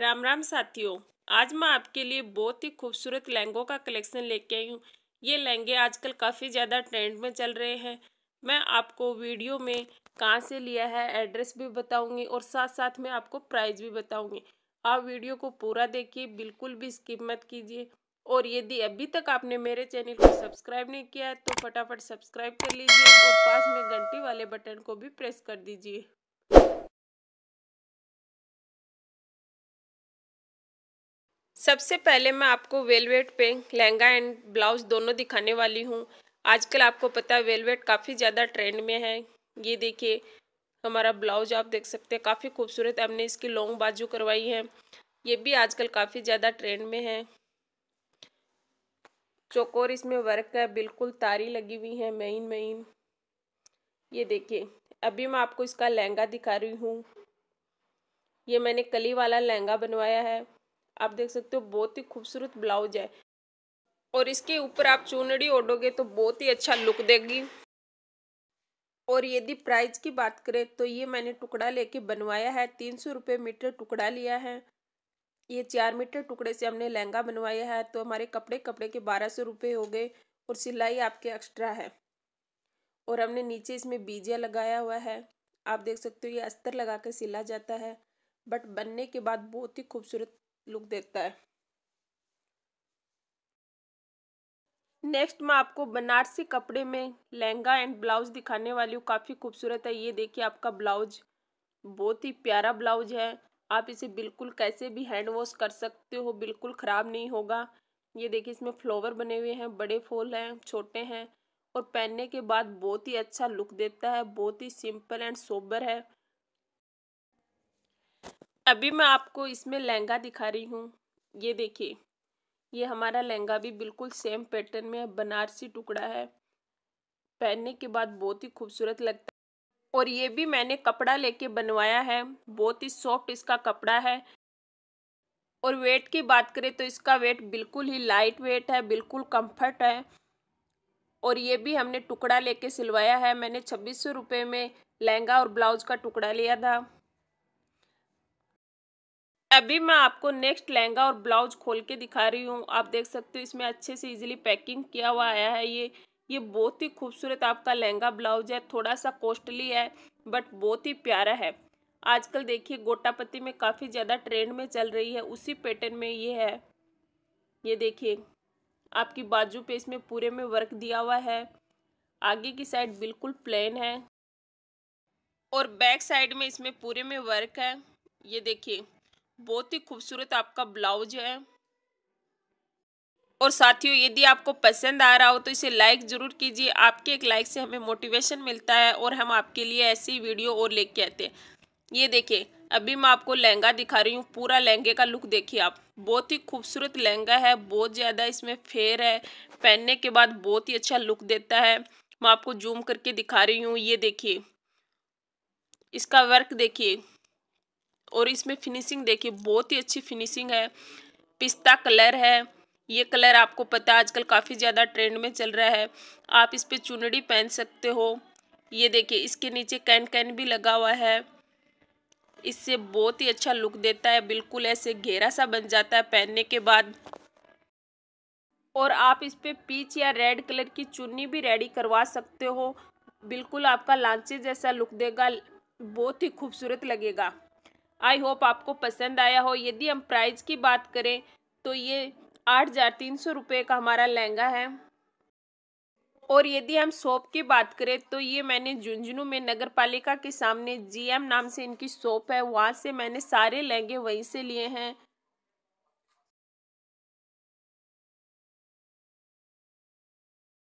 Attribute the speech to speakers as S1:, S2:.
S1: राम राम साथियों आज मैं आपके लिए बहुत ही खूबसूरत लहंगों का कलेक्शन लेके आई हूँ ये लहंगे आजकल काफ़ी ज़्यादा ट्रेंड में चल रहे हैं मैं आपको वीडियो में कहाँ से लिया है एड्रेस भी बताऊँगी और साथ साथ में आपको प्राइस भी बताऊँगी आप वीडियो को पूरा देखिए बिल्कुल भी स्किप मत कीजिए और यदि अभी तक आपने मेरे चैनल को सब्सक्राइब नहीं किया है तो फटाफट सब्सक्राइब कर लीजिए और पास में घंटी वाले बटन को भी प्रेस कर दीजिए सबसे पहले मैं आपको वेलवेट पे लहंगा एंड ब्लाउज दोनों दिखाने वाली हूँ आजकल आपको पता है वेलवेट काफ़ी ज़्यादा ट्रेंड में है ये देखिए हमारा ब्लाउज आप देख सकते हैं काफ़ी खूबसूरत हमने इसकी लॉन्ग बाजू करवाई है ये भी आजकल काफ़ी ज़्यादा ट्रेंड में है चोकोर इसमें वर्क है बिल्कुल तारी लगी हुई है मेन मेन ये देखिए अभी मैं आपको इसका लहंगा दिखा रही हूँ ये मैंने कली वाला लहंगा बनवाया है आप देख सकते हो बहुत ही खूबसूरत ब्लाउज है और इसके ऊपर आप चूनड़ी ओढ़ोगे तो बहुत ही अच्छा लुक देगी और यदि प्राइस की बात करें तो ये मैंने टुकड़ा लेके बनवाया है तीन सौ रुपये मीटर टुकड़ा लिया है ये चार मीटर टुकड़े से हमने लहंगा बनवाया है तो हमारे कपड़े कपड़े के बारह सौ रुपये हो गए और सिलाई आपके एक्स्ट्रा है और हमने नीचे इसमें बीजिया लगाया हुआ है आप देख सकते हो ये अस्तर लगा के सिला जाता है बट बनने के बाद बहुत ही खूबसूरत लुक देता है नेक्स्ट मैं आपको बनारसी कपड़े में लहंगा एंड ब्लाउज दिखाने वाली हूँ काफ़ी खूबसूरत है ये देखिए आपका ब्लाउज बहुत ही प्यारा ब्लाउज है आप इसे बिल्कुल कैसे भी हैंड वॉश कर सकते हो बिल्कुल ख़राब नहीं होगा ये देखिए इसमें फ्लोवर बने हुए हैं बड़े फूल हैं छोटे हैं और पहनने के बाद बहुत ही अच्छा लुक देता है बहुत ही सिंपल एंड सोबर है अभी मैं आपको इसमें लहंगा दिखा रही हूँ ये देखिए ये हमारा लहंगा भी बिल्कुल सेम पैटर्न में बनारसी टुकड़ा है पहनने के बाद बहुत ही खूबसूरत लगता है और ये भी मैंने कपड़ा लेके बनवाया है बहुत ही सॉफ्ट इसका कपड़ा है और वेट की बात करें तो इसका वेट बिल्कुल ही लाइट वेट है बिल्कुल कंफर्ट है और ये भी हमने टुकड़ा लेके सिलवाया है मैंने छब्बीस सौ रुपये में लहंगा और ब्लाउज का टुकड़ा लिया था अभी मैं आपको नेक्स्ट लहंगा और ब्लाउज खोल के दिखा रही हूँ आप देख सकते हो इसमें अच्छे से इजीली पैकिंग किया हुआ आया है ये ये बहुत ही खूबसूरत आपका लहंगा ब्लाउज है थोड़ा सा कॉस्टली है बट बहुत ही प्यारा है आजकल देखिए गोटापत्ती में काफ़ी ज़्यादा ट्रेंड में चल रही है उसी पैटर्न में ये है ये देखिए आपकी बाजू पे इसमें पूरे में वर्क दिया हुआ है आगे की साइड बिल्कुल प्लेन है और बैक साइड में इसमें पूरे में वर्क है ये देखिए बहुत ही खूबसूरत आपका ब्लाउज है और साथियों यदि आपको पसंद आ रहा हो तो इसे लाइक ज़रूर कीजिए आपके एक लाइक से हमें मोटिवेशन मिलता है और हम आपके लिए ऐसी वीडियो और लेके आते हैं ये देखिए अभी मैं आपको लहंगा दिखा रही हूँ पूरा लहंगे का लुक देखिए आप बहुत ही खूबसूरत लहंगा है बहुत ज़्यादा इसमें फेर है पहनने के बाद बहुत ही अच्छा लुक देता है मैं आपको जूम करके दिखा रही हूँ ये देखिए इसका वर्क देखिए और इसमें फिनिशिंग देखिए बहुत ही अच्छी फिनिशिंग है पिस्ता कलर है ये कलर आपको पता है आजकल काफ़ी ज़्यादा ट्रेंड में चल रहा है आप इस पर चुनड़ी पहन सकते हो ये देखिए इसके नीचे कैन कैन भी लगा हुआ है इससे बहुत ही अच्छा लुक देता है बिल्कुल ऐसे घेरा सा बन जाता है पहनने के बाद और आप इस पर पीच या रेड कलर की चुन्नी भी रेडी करवा सकते हो बिल्कुल आपका लांचे जैसा लुक देगा बहुत ही खूबसूरत लगेगा आई होप आपको पसंद आया हो यदि हम प्राइस की बात करें तो ये आठ हज़ार तीन सौ रुपये का हमारा लहंगा है और यदि हम शॉप की बात करें तो ये मैंने झुंझुनू में नगर पालिका के सामने जीएम नाम से इनकी शॉप है वहाँ से मैंने सारे लहंगे वहीं से लिए हैं